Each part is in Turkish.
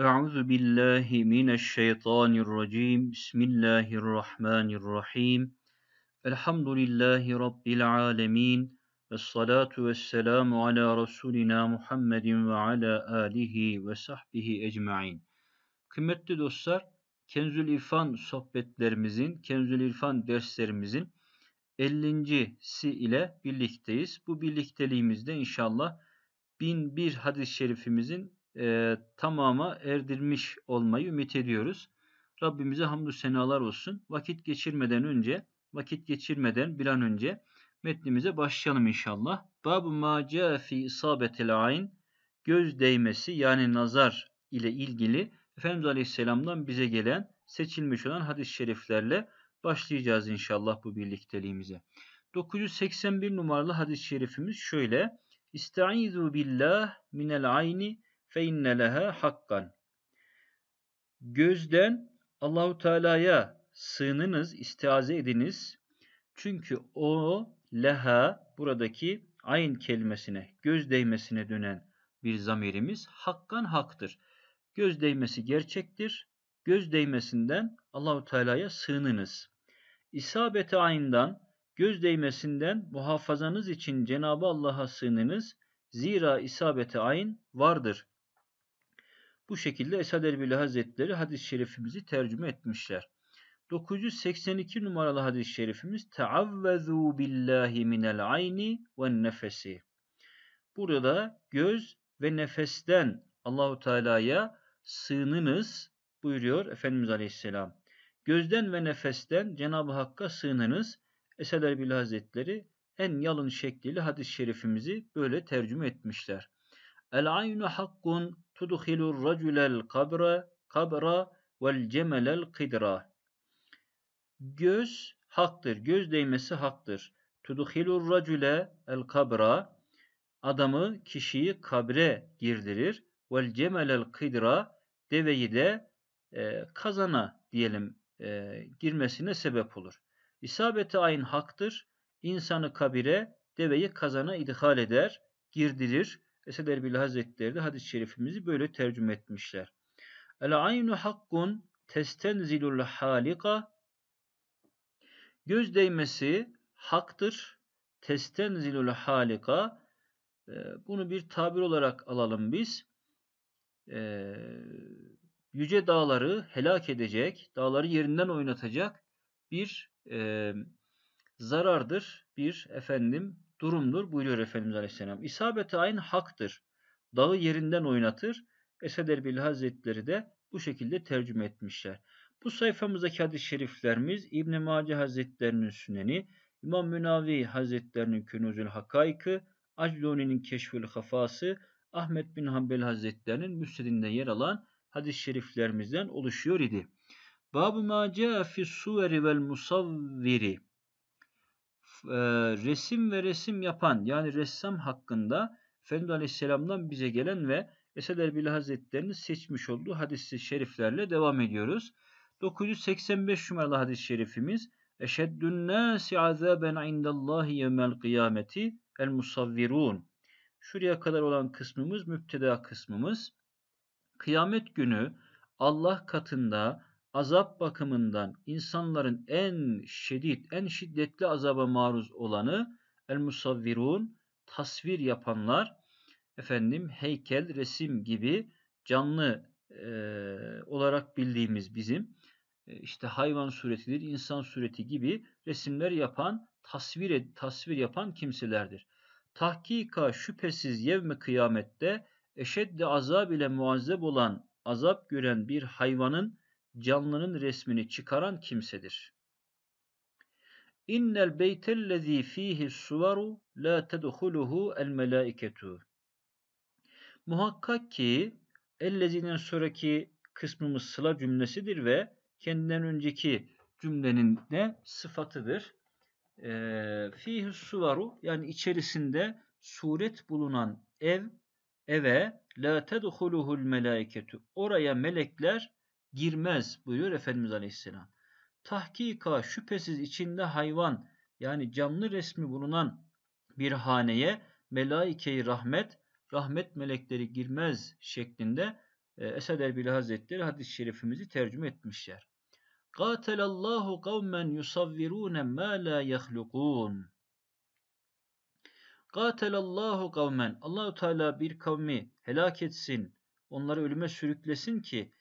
Euzu billahi mineşşeytanirracim. Bismillahirrahmanirrahim. Elhamdülillahi rabbil alamin. Ves salatu vesselamu ala rasulina Muhammedin ve ala alihi ve sahbihi ecmaîn. Kıymetli dostlar, Kenzül İrfan sohbetlerimizin, Kenzül İrfan derslerimizin 50.si ile birlikteyiz. Bu birlikteliğimizde inşallah 1001 hadis-i şerifimizin e, tamama erdirmiş olmayı ümit ediyoruz. Rabbimize hamdü senalar olsun. Vakit geçirmeden önce, vakit geçirmeden bir an önce metnimize başlayalım inşallah. Babu ma fi isabetil ayn göz değmesi yani nazar ile ilgili Efendimiz Aleyhisselam'dan bize gelen seçilmiş olan hadis-i şeriflerle başlayacağız inşallah bu birlikteliğimize. 981 numaralı hadis-i şerifimiz şöyle. İstaizu billah minel ayni fe inne leha hakkan. Gözden Allahu Teala'ya sığınınız, istiaze ediniz. Çünkü o leha buradaki ayn kelimesine, göz değmesine dönen bir zamirimiz hakkan haktır. Göz değmesi gerçektir. Göz değmesinden Allahu Teala'ya sığınınız. İsabete ayından, göz değmesinden muhafazanız için Cenabı Allah'a sığınınız. Zira isabete ayn vardır. Bu şekilde Esad Erbili Hazretleri hadis-i şerifimizi tercüme etmişler. 982 numaralı hadis-i şerifimiz Teavvezu billahi minel ayni ve nefesi. Burada göz ve nefesten Allahu Teala'ya sığınınız buyuruyor Efendimiz Aleyhisselam. Gözden ve nefesten Cenab-ı Hakk'a sığınınız. Esad Erbil Hazretleri en yalın şekliyle hadis-i şerifimizi böyle tercüme etmişler. El aynu hakkun tudhilur raculel kabra kabra vel cemelel kıdra. Göz haktır. Göz değmesi haktır. Tudhilur racule el kabra adamı kişiyi kabre girdirir. Vel cemelel kıdra deveyi de e, kazana diyelim e, girmesine sebep olur. İsabeti ayn haktır. İnsanı kabire, deveyi kazana idhal eder, girdirir. Esed Erbil Hazretleri de hadis-i şerifimizi böyle tercüme etmişler. El aynu hakkun testenzilul halika Göz değmesi haktır. Testenzilul halika ee, bunu bir tabir olarak alalım biz. Ee, yüce dağları helak edecek, dağları yerinden oynatacak bir e, zarardır, bir efendim durumdur buyuruyor Efendimiz Aleyhisselam. İsabeti aynı haktır. Dağı yerinden oynatır. Esed Erbil Hazretleri de bu şekilde tercüme etmişler. Bu sayfamızdaki hadis-i şeriflerimiz İbn Mace Hazretlerinin Süneni, İmam Münavi Hazretlerinin Künuzül Hakaykı, Acloni'nin Keşfül Hafası, Ahmet bin Hanbel Hazretlerinin müsnedinde yer alan hadis-i şeriflerimizden oluşuyor idi. Bab-ı ma fi suveri vel musavviri e, resim ve resim yapan yani ressam hakkında Efendimiz Aleyhisselam'dan bize gelen ve Esad Erbili Hazretleri'nin seçmiş olduğu hadisi şeriflerle devam ediyoruz. 985 numaralı hadis-i şerifimiz Eşeddün nâsi azâben indallâhi yevmel kıyameti el musavvirun. Şuraya kadar olan kısmımız müpteda kısmımız. Kıyamet günü Allah katında azap bakımından insanların en şiddet, en şiddetli azaba maruz olanı el-musavvirun, tasvir yapanlar, efendim heykel, resim gibi canlı e, olarak bildiğimiz bizim işte hayvan suretidir, insan sureti gibi resimler yapan, tasvir tasvir yapan kimselerdir. Tahkika şüphesiz yevmi kıyamette eşedde azab ile muazzeb olan, azap gören bir hayvanın canlının resmini çıkaran kimsedir. İnnel beytellezî fîhi suvaru la tedhuluhu el melâiketu. Muhakkak ki ellezinin sonraki kısmımız sıla cümlesidir ve kendinden önceki cümlenin de sıfatıdır. E, fîhi suvaru yani içerisinde suret bulunan ev eve la el melâiketu. Oraya melekler girmez buyuruyor Efendimiz Aleyhisselam. Tahkika şüphesiz içinde hayvan yani canlı resmi bulunan bir haneye melaike-i rahmet, rahmet melekleri girmez şeklinde e, Esad Erbil Hazretleri hadis-i şerifimizi tercüme etmişler. Allahu kavmen yusavvirune ma la yahlukun. Allahu kavmen. Allahu Teala bir kavmi helak etsin, onları ölüme sürüklesin ki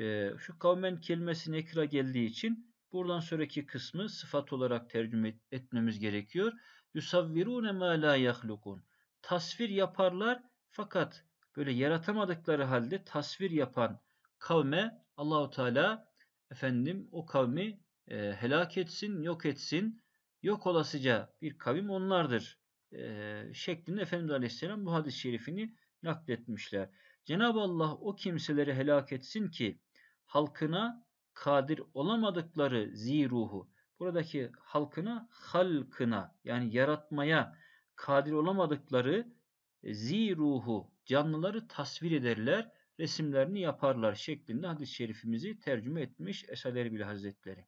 e, şu kavmen kelimesi nekra geldiği için buradan sonraki kısmı sıfat olarak tercüme etmemiz gerekiyor. Yusavvirune ma la yahlukun. Tasvir yaparlar fakat böyle yaratamadıkları halde tasvir yapan kavme Allahu Teala efendim o kavmi e, helak etsin, yok etsin. Yok olasıca bir kavim onlardır e, şeklinde Efendimiz Aleyhisselam bu hadis-i şerifini nakletmişler. Cenab-ı Allah o kimseleri helak etsin ki halkına kadir olamadıkları ziruhu. Buradaki halkına halkına yani yaratmaya kadir olamadıkları e, ziruhu canlıları tasvir ederler, resimlerini yaparlar şeklinde hadis-i şerifimizi tercüme etmiş Esad Erbil Hazretleri.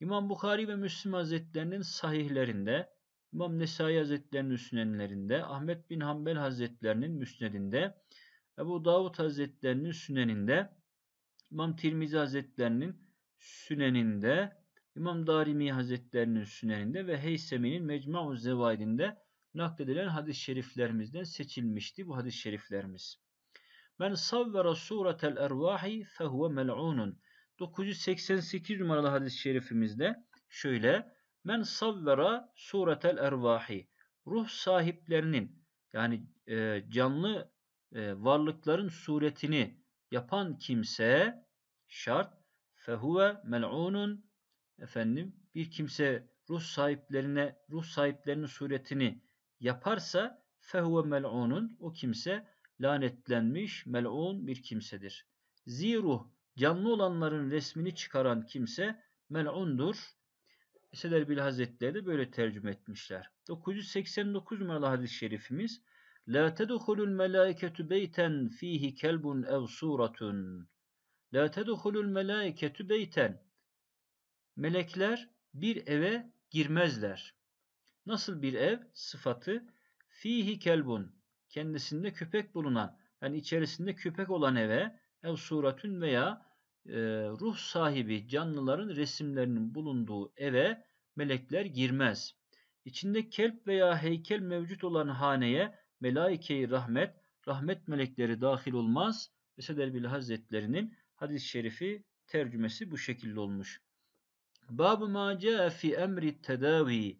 İmam Bukhari ve Müslim Hazretlerinin sahihlerinde, İmam Nesai Hazretlerinin sünenlerinde, Ahmet bin Hanbel Hazretlerinin müsnedinde, Ebu Davud Hazretlerinin süneninde İmam Tirmizi Hazretlerinin Süneninde, İmam Darimi Hazretlerinin Süneninde ve Heysemi'nin Mecmu Zevaidinde nakledilen hadis-i şeriflerimizden seçilmişti bu hadis-i şeriflerimiz. Men savvera suretel ervahi fehuve mel'unun. 988 numaralı hadis-i şerifimizde şöyle Men savvera suretel ervahi. Ruh sahiplerinin yani e, canlı e, varlıkların suretini yapan kimse şart. Fehuve mel'unun efendim bir kimse ruh sahiplerine ruh sahiplerinin suretini yaparsa fehuve mel'unun o kimse lanetlenmiş mel'un bir kimsedir. Ziru canlı olanların resmini çıkaran kimse mel'undur. Eseler Bil Hazretleri de böyle tercüme etmişler. 989 numaralı hadis-i şerifimiz La tedhulul melaiketu beyten fihi kelbun ev suratun La tedhulul melaiketu beyten. Melekler bir eve girmezler. Nasıl bir ev? Sıfatı fihi kelbun. Kendisinde köpek bulunan, yani içerisinde köpek olan eve ev suratun veya e, ruh sahibi canlıların resimlerinin bulunduğu eve melekler girmez. İçinde kelp veya heykel mevcut olan haneye melaike-i rahmet, rahmet melekleri dahil olmaz. Esedel Bil Hazretlerinin Hadis-i şerifi tercümesi bu şekilde olmuş. Babu ma fi emri tedavi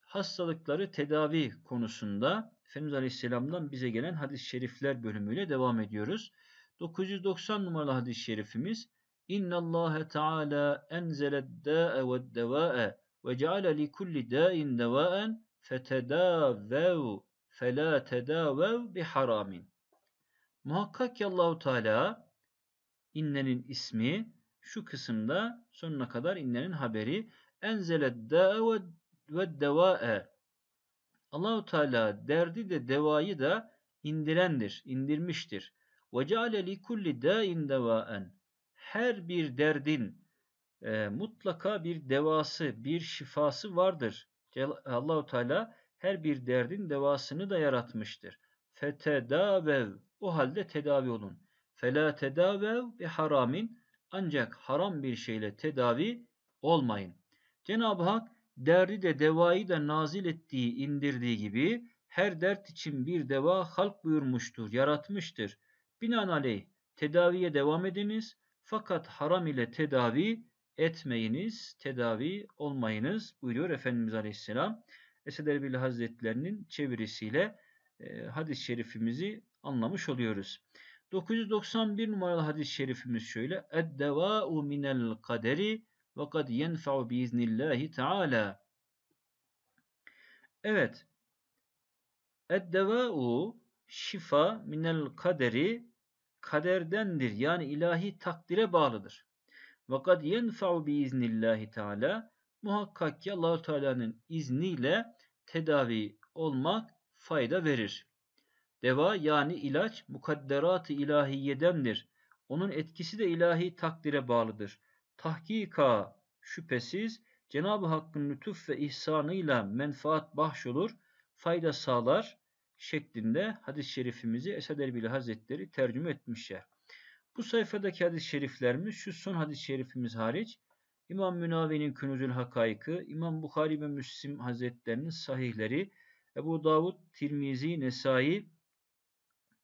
hastalıkları tedavi konusunda Efendimiz Aleyhisselam'dan bize gelen hadis-i şerifler bölümüyle devam ediyoruz. 990 numaralı hadis-i şerifimiz İnna Allah Teala enzele dâe ve devâe ve ceale li kulli dâin devâen fetedâvev felâ tedâvev bi haramin. Muhakkak ki Allahu Teala innenin ismi şu kısımda sonuna kadar innenin haberi enzele da've ve devae Allahu Teala derdi de devayı da indirendir, indirmiştir. Ve ceale li kulli da'in devaen her bir derdin e, mutlaka bir devası, bir şifası vardır. Allahu Teala her bir derdin devasını da yaratmıştır. Fetedavev o halde tedavi olun. Fela tedavev bi haramin ancak haram bir şeyle tedavi olmayın. Cenab-ı Hak derdi de devayı da nazil ettiği, indirdiği gibi her dert için bir deva halk buyurmuştur, yaratmıştır. Binaenaleyh tedaviye devam ediniz fakat haram ile tedavi etmeyiniz, tedavi olmayınız buyuruyor Efendimiz Aleyhisselam. Esed Erbil Hazretlerinin çevirisiyle e, hadis-i şerifimizi anlamış oluyoruz. 991 numaralı hadis-i şerifimiz şöyle. Eddevâ'u minel kaderi ve kad yenfa'u biiznillâhi teâlâ. Evet. Eddevâ'u şifa minel kaderi kaderdendir. Yani ilahi takdire bağlıdır. Ve kad yenfa'u biiznillâhi teâlâ. Muhakkak ki allah Teala'nın izniyle tedavi olmak fayda verir. Deva yani ilaç mukadderat-ı ilahiyedendir. Onun etkisi de ilahi takdire bağlıdır. Tahkika şüphesiz Cenab-ı Hakk'ın lütuf ve ihsanıyla menfaat bahşolur, fayda sağlar şeklinde hadis-i şerifimizi Esad Erbil Hazretleri tercüme etmişler. Bu sayfadaki hadis-i şeriflerimiz şu son hadis-i şerifimiz hariç İmam Münavi'nin Künüzül Hakaykı, İmam Bukhari ve Müslim Hazretlerinin sahihleri, Ebu Davud, Tirmizi, Nesai,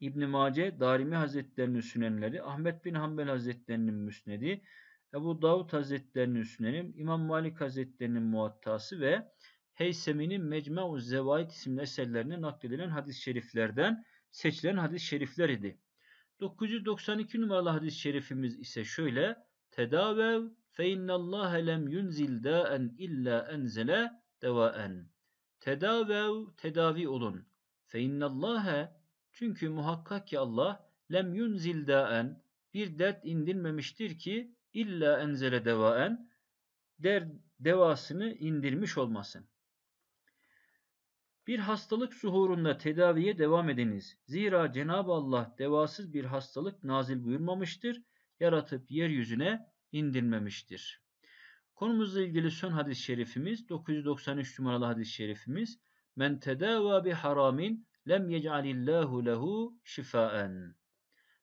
İbn Mace, Darimi Hazretlerinin Sünenleri, Ahmet bin Hanbel Hazretlerinin Müsnedi, Ebu Davud Hazretlerinin Süneni, İmam Malik Hazretlerinin Muattası ve Heysemi'nin Mecmu Zevaid isimli eserlerine nakledilen hadis-i şeriflerden seçilen hadis-i şerifler idi. 992 numaralı hadis-i şerifimiz ise şöyle Tedavev fe innallâhe lem yunzil dâen illa enzele devâen Tedavev tedavi olun fe innallâhe çünkü muhakkak ki Allah lem yunzil daen bir dert indirmemiştir ki illa enzele devaen der devasını indirmiş olmasın. Bir hastalık zuhurunda tedaviye devam ediniz. Zira Cenab-ı Allah devasız bir hastalık nazil buyurmamıştır, yaratıp yeryüzüne indirmemiştir. Konumuzla ilgili son hadis-i şerifimiz 993 numaralı hadis-i şerifimiz Men tedava bi haramin lem yec'alillahu lehu şifaen.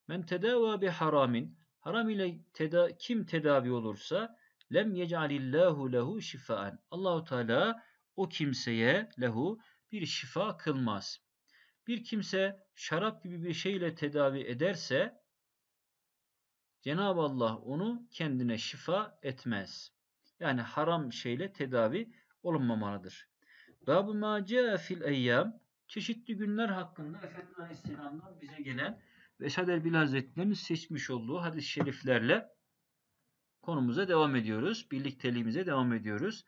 Men tedava bi haramin haram ile teda, kim tedavi olursa lem yec'alillahu lehu şifaen. Allahu Teala o kimseye lehu bir şifa kılmaz. Bir kimse şarap gibi bir şeyle tedavi ederse Cenab-ı Allah onu kendine şifa etmez. Yani haram şeyle tedavi olunmamalıdır. Bab ma caa fil eyyam çeşitli günler hakkında Efendimiz Aleyhisselam'dan bize gelen ve Sadel Bil Hazretleri'nin seçmiş olduğu hadis-i şeriflerle konumuza devam ediyoruz. Birlikteliğimize devam ediyoruz.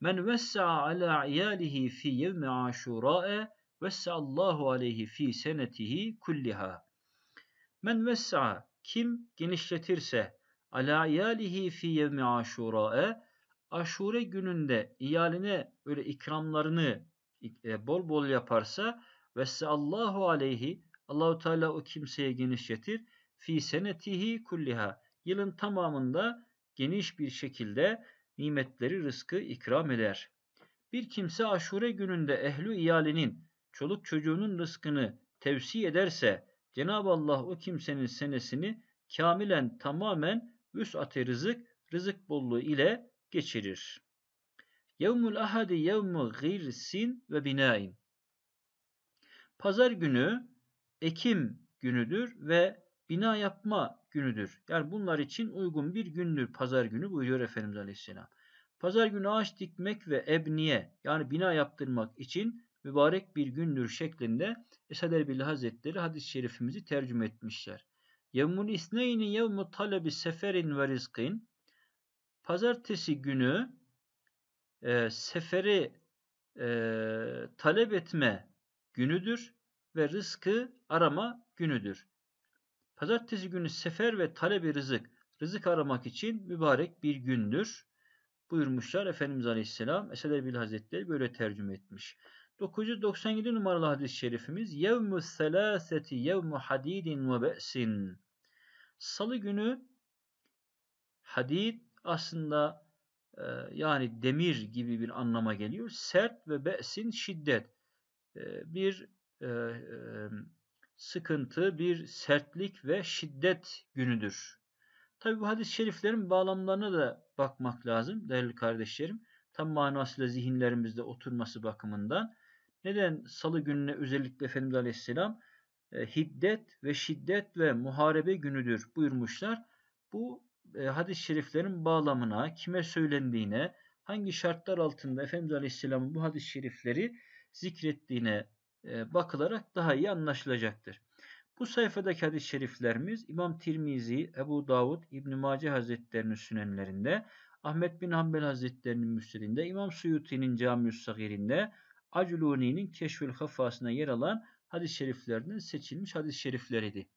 Men vessa'a ala iyalihi fi yevmi aşura'e vessa'allahu aleyhi fi senetihi kulliha. Men vessa'a kim genişletirse ala iyalihi fi yevmi aşura'e aşure gününde iyaline böyle ikramlarını e, bol bol yaparsa ve sallahu aleyhi Allahu Teala o kimseye genişletir fi senetihi kulliha yılın tamamında geniş bir şekilde nimetleri rızkı ikram eder. Bir kimse aşure gününde ehlü iyalinin çoluk çocuğunun rızkını tevsi ederse Cenab-ı Allah o kimsenin senesini kamilen tamamen vüsat-ı rızık, rızık bolluğu ile geçirir. Yevmül ahadi yevmü gırsin ve binain. Pazar günü Ekim günüdür ve bina yapma günüdür. Yani bunlar için uygun bir gündür pazar günü buyuruyor Efendimiz Aleyhisselam. Pazar günü ağaç dikmek ve ebniye yani bina yaptırmak için mübarek bir gündür şeklinde Esad Erbil Hazretleri hadis-i şerifimizi tercüme etmişler. Yevmul isneyni yevmu talebi seferin ve rizkin Pazartesi günü e, seferi e, talep etme günüdür ve rızkı arama günüdür. Pazartesi günü sefer ve talebi rızık, rızık aramak için mübarek bir gündür buyurmuşlar Efendimiz Aleyhisselam. Esed Erbil Hazretleri böyle tercüme etmiş. 997 numaralı hadis-i şerifimiz Yevmü selâseti yevmü hadidin ve be'sin. Salı günü hadid aslında yani demir gibi bir anlama geliyor. Sert ve besin şiddet. bir sıkıntı, bir sertlik ve şiddet günüdür. Tabi bu hadis-i şeriflerin bağlamlarına da bakmak lazım değerli kardeşlerim. Tam manasıyla zihinlerimizde oturması bakımından. Neden salı gününe özellikle Efendimiz Aleyhisselam hiddet ve şiddet ve muharebe günüdür buyurmuşlar. Bu e, hadis-i şeriflerin bağlamına, kime söylendiğine, hangi şartlar altında Efendimiz Aleyhisselam'ın bu hadis-i şerifleri zikrettiğine e, bakılarak daha iyi anlaşılacaktır. Bu sayfadaki hadis-i şeriflerimiz İmam Tirmizi, Ebu Davud, İbn Mace Hazretlerinin sünenlerinde, Ahmet bin Hanbel Hazretlerinin müsterinde, İmam Suyuti'nin Camius Sagir'inde, Aculuni'nin Keşfül Hafasına yer alan hadis-i şeriflerinden seçilmiş hadis-i şerifleriydi.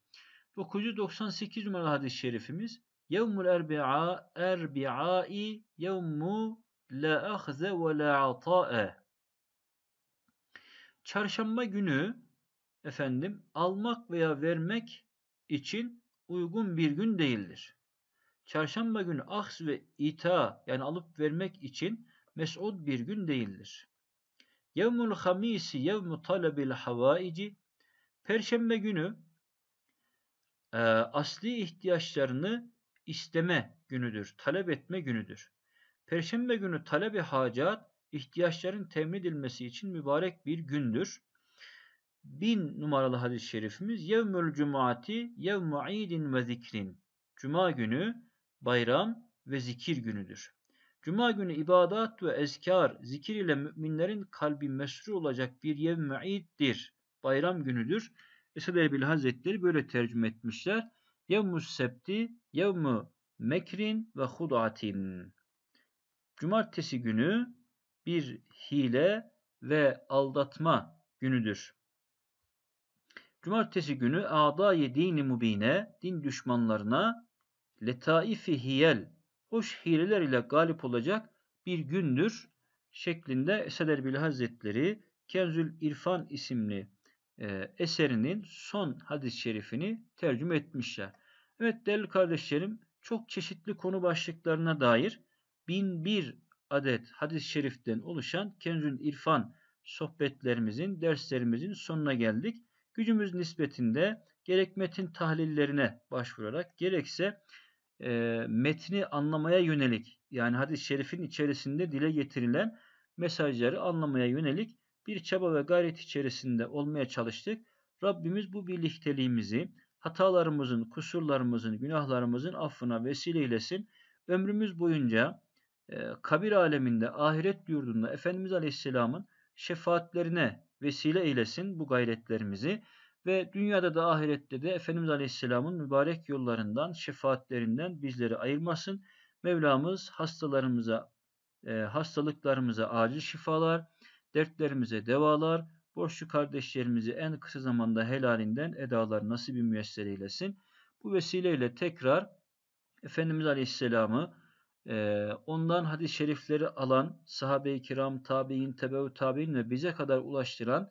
998 numaralı hadis-i şerifimiz Yevmul erbi'a erbi'ai yevmu la ahze ve la ata'e. Çarşamba günü efendim almak veya vermek için uygun bir gün değildir. Çarşamba günü ahs ve ita yani alıp vermek için mes'ud bir gün değildir. Yevmul hamisi yevmu talebil havaici Perşembe günü e, asli ihtiyaçlarını isteme günüdür, talep etme günüdür. Perşembe günü talebi hacat, ihtiyaçların temin edilmesi için mübarek bir gündür. Bin numaralı hadis-i şerifimiz Yevmül cumati yevmu idin ve zikrin. Cuma günü bayram ve zikir günüdür. Cuma günü ibadat ve ezkar, zikir ile müminlerin kalbi mesru olacak bir yevmi iddir. Bayram günüdür. Esad Erbil Hazretleri böyle tercüme etmişler. Yevmus septi yevmu mekrin ve hudatin. Cumartesi günü bir hile ve aldatma günüdür. Cumartesi günü adayı dini mubine, din düşmanlarına letaifi hiyel, hoş hileler ile galip olacak bir gündür şeklinde Eseler Bil Hazretleri Kenzül İrfan isimli e, eserinin son hadis-i şerifini tercüme etmişler. Evet değerli kardeşlerim çok çeşitli konu başlıklarına dair 1001 adet hadis-i şeriften oluşan Kenzül İrfan sohbetlerimizin, derslerimizin sonuna geldik. Gücümüz nispetinde gerek metin tahlillerine başvurarak gerekse e, metni anlamaya yönelik yani hadis-i şerifin içerisinde dile getirilen mesajları anlamaya yönelik bir çaba ve gayret içerisinde olmaya çalıştık. Rabbimiz bu birlikteliğimizi hatalarımızın, kusurlarımızın, günahlarımızın affına vesile eylesin. Ömrümüz boyunca e, kabir aleminde, ahiret yurdunda Efendimiz Aleyhisselam'ın şefaatlerine vesile eylesin bu gayretlerimizi ve dünyada da ahirette de Efendimiz Aleyhisselam'ın mübarek yollarından, şefaatlerinden bizleri ayırmasın. Mevlamız hastalarımıza, e, hastalıklarımıza acil şifalar, dertlerimize devalar, borçlu kardeşlerimizi en kısa zamanda helalinden edalar nasibi müyesser eylesin. Bu vesileyle tekrar Efendimiz Aleyhisselam'ı e, ondan hadis-i şerifleri alan sahabe-i kiram, tabi'in, tebe tabi'in ve bize kadar ulaştıran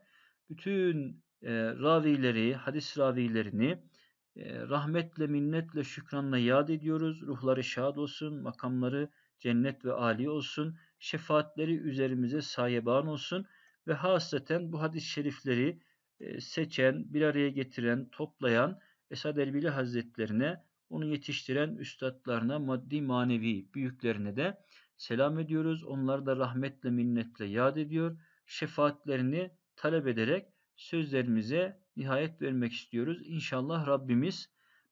bütün e, ravileri, hadis ravilerini e, rahmetle, minnetle, şükranla yad ediyoruz. Ruhları şad olsun, makamları cennet ve âli olsun şefaatleri üzerimize sahiban olsun ve hasreten bu hadis-i şerifleri e, seçen, bir araya getiren, toplayan Esad Erbili Hazretlerine, onu yetiştiren üstadlarına, maddi manevi büyüklerine de selam ediyoruz. Onları da rahmetle, minnetle yad ediyor. Şefaatlerini talep ederek sözlerimize nihayet vermek istiyoruz. İnşallah Rabbimiz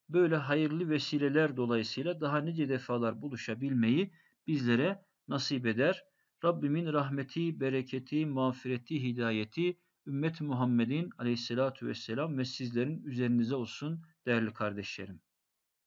böyle hayırlı vesileler dolayısıyla daha nice defalar buluşabilmeyi bizlere nasip eder. Rabbimin rahmeti, bereketi, mağfireti, hidayeti ümmet Muhammed'in aleyhissalatu vesselam ve sizlerin üzerinize olsun değerli kardeşlerim.